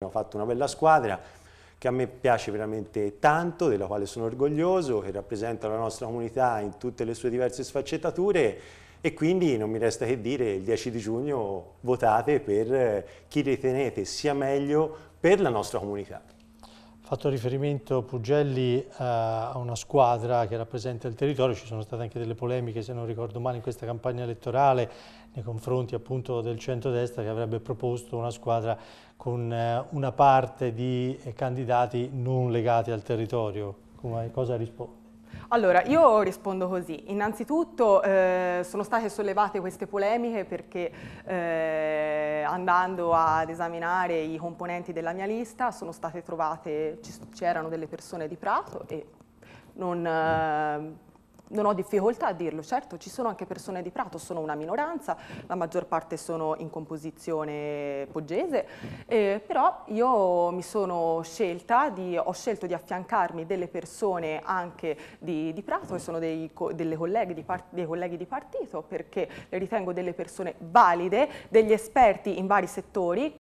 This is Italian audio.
Abbiamo fatto una bella squadra che a me piace veramente tanto, della quale sono orgoglioso, che rappresenta la nostra comunità in tutte le sue diverse sfaccettature e quindi non mi resta che dire il 10 di giugno votate per chi ritenete sia meglio per la nostra comunità fatto riferimento Pugelli eh, a una squadra che rappresenta il territorio, ci sono state anche delle polemiche se non ricordo male in questa campagna elettorale nei confronti appunto del centrodestra che avrebbe proposto una squadra con eh, una parte di eh, candidati non legati al territorio, come cosa risponde? Allora, io rispondo così. Innanzitutto eh, sono state sollevate queste polemiche perché eh, andando ad esaminare i componenti della mia lista sono state trovate, c'erano delle persone di Prato e non... Eh, non ho difficoltà a dirlo, certo ci sono anche persone di Prato, sono una minoranza, la maggior parte sono in composizione poggese, eh, però io mi sono scelta, di, ho scelto di affiancarmi delle persone anche di, di Prato e sono dei, colleghi di part, dei colleghi di partito perché le ritengo delle persone valide, degli esperti in vari settori